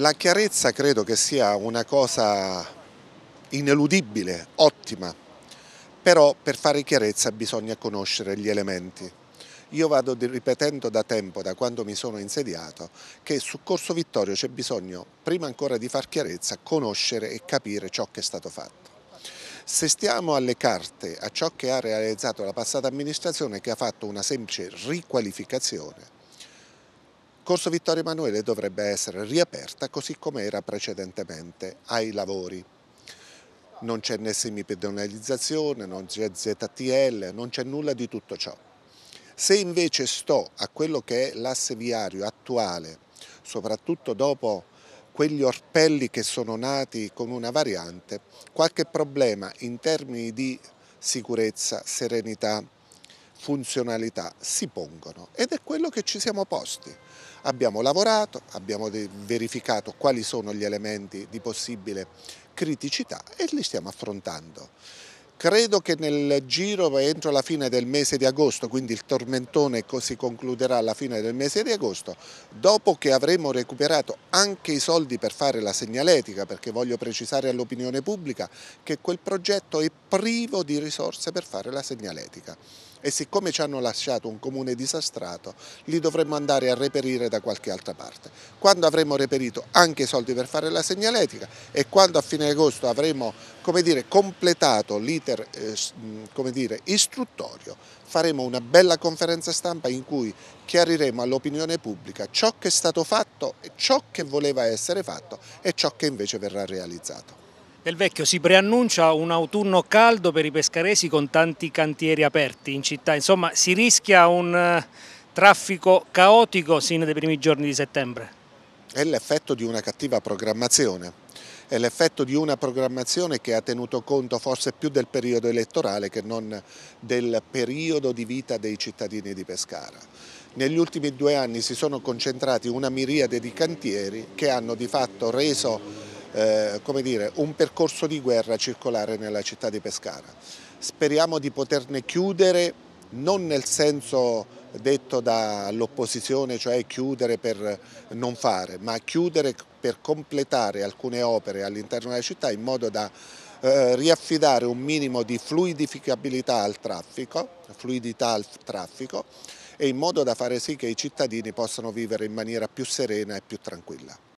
La chiarezza credo che sia una cosa ineludibile, ottima, però per fare chiarezza bisogna conoscere gli elementi. Io vado ripetendo da tempo, da quando mi sono insediato, che su Corso Vittorio c'è bisogno, prima ancora di far chiarezza, conoscere e capire ciò che è stato fatto. Se stiamo alle carte, a ciò che ha realizzato la passata amministrazione che ha fatto una semplice riqualificazione, Corso Vittorio Emanuele dovrebbe essere riaperta così come era precedentemente ai lavori. Non c'è né semipedonalizzazione, non c'è ZTL, non c'è nulla di tutto ciò. Se invece sto a quello che è l'asse viario attuale, soprattutto dopo quegli orpelli che sono nati con una variante, qualche problema in termini di sicurezza, serenità, funzionalità si pongono ed è quello che ci siamo posti. Abbiamo lavorato, abbiamo verificato quali sono gli elementi di possibile criticità e li stiamo affrontando. Credo che nel giro entro la fine del mese di agosto, quindi il tormentone si concluderà alla fine del mese di agosto, dopo che avremo recuperato anche i soldi per fare la segnaletica, perché voglio precisare all'opinione pubblica che quel progetto è privo di risorse per fare la segnaletica e siccome ci hanno lasciato un comune disastrato li dovremmo andare a reperire da qualche altra parte. Quando avremo reperito anche i soldi per fare la segnaletica e quando a fine agosto avremo dire, completato l'iter eh, mm, istruttorio faremo una bella conferenza stampa in cui chiariremo all'opinione pubblica ciò che è stato fatto, ciò che voleva essere fatto e ciò che invece verrà realizzato del Vecchio si preannuncia un autunno caldo per i pescaresi con tanti cantieri aperti in città, insomma si rischia un eh, traffico caotico sin dai primi giorni di settembre. È l'effetto di una cattiva programmazione è l'effetto di una programmazione che ha tenuto conto forse più del periodo elettorale che non del periodo di vita dei cittadini di Pescara. Negli ultimi due anni si sono concentrati una miriade di cantieri che hanno di fatto reso eh, come dire, un percorso di guerra circolare nella città di Pescara. Speriamo di poterne chiudere, non nel senso detto dall'opposizione, cioè chiudere per non fare, ma chiudere per completare alcune opere all'interno della città in modo da eh, riaffidare un minimo di fluidificabilità al traffico, fluidità al traffico e in modo da fare sì che i cittadini possano vivere in maniera più serena e più tranquilla.